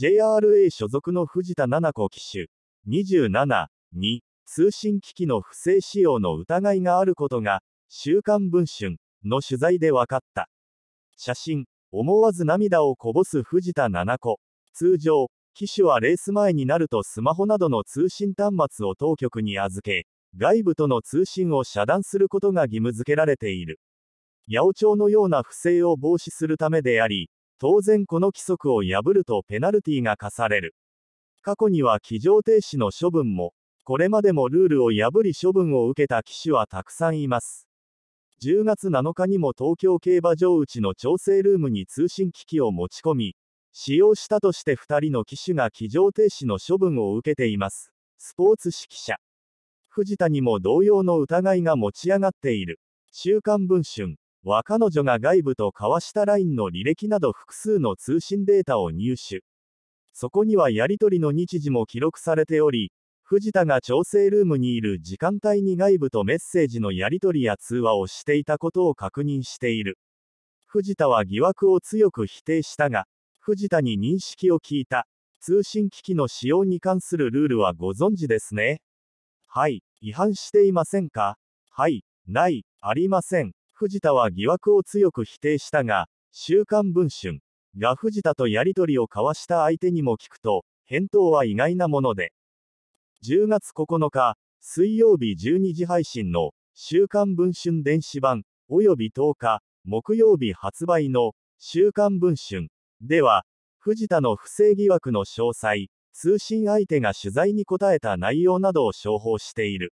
JRA 所属の藤田七子機種27に通信機器の不正使用の疑いがあることが週刊文春の取材で分かった写真思わず涙をこぼす藤田七子通常機種はレース前になるとスマホなどの通信端末を当局に預け外部との通信を遮断することが義務付けられている八百長のような不正を防止するためであり当然この規則を破るとペナルティが課される。過去には騎乗停止の処分も、これまでもルールを破り処分を受けた騎手はたくさんいます。10月7日にも東京競馬場内の調整ルームに通信機器を持ち込み、使用したとして2人の騎手が騎乗停止の処分を受けています。スポーツ指揮者。藤田にも同様の疑いが持ち上がっている。週刊文春。は彼女が外部と交わした LINE の履歴など複数の通信データを入手。そこにはやり取りの日時も記録されており、藤田が調整ルームにいる時間帯に外部とメッセージのやり取りや通話をしていたことを確認している。藤田は疑惑を強く否定したが、藤田に認識を聞いた。通信機器の使用に関するルールはご存知ですね。はい、違反していませんかはい、ない、ありません。藤田は疑惑を強く否定したが、週刊文春が藤田とやり取りを交わした相手にも聞くと、返答は意外なもので。10月9日、水曜日12時配信の週刊文春電子版、および10日、木曜日発売の週刊文春では、藤田の不正疑惑の詳細、通信相手が取材に答えた内容などを商法している。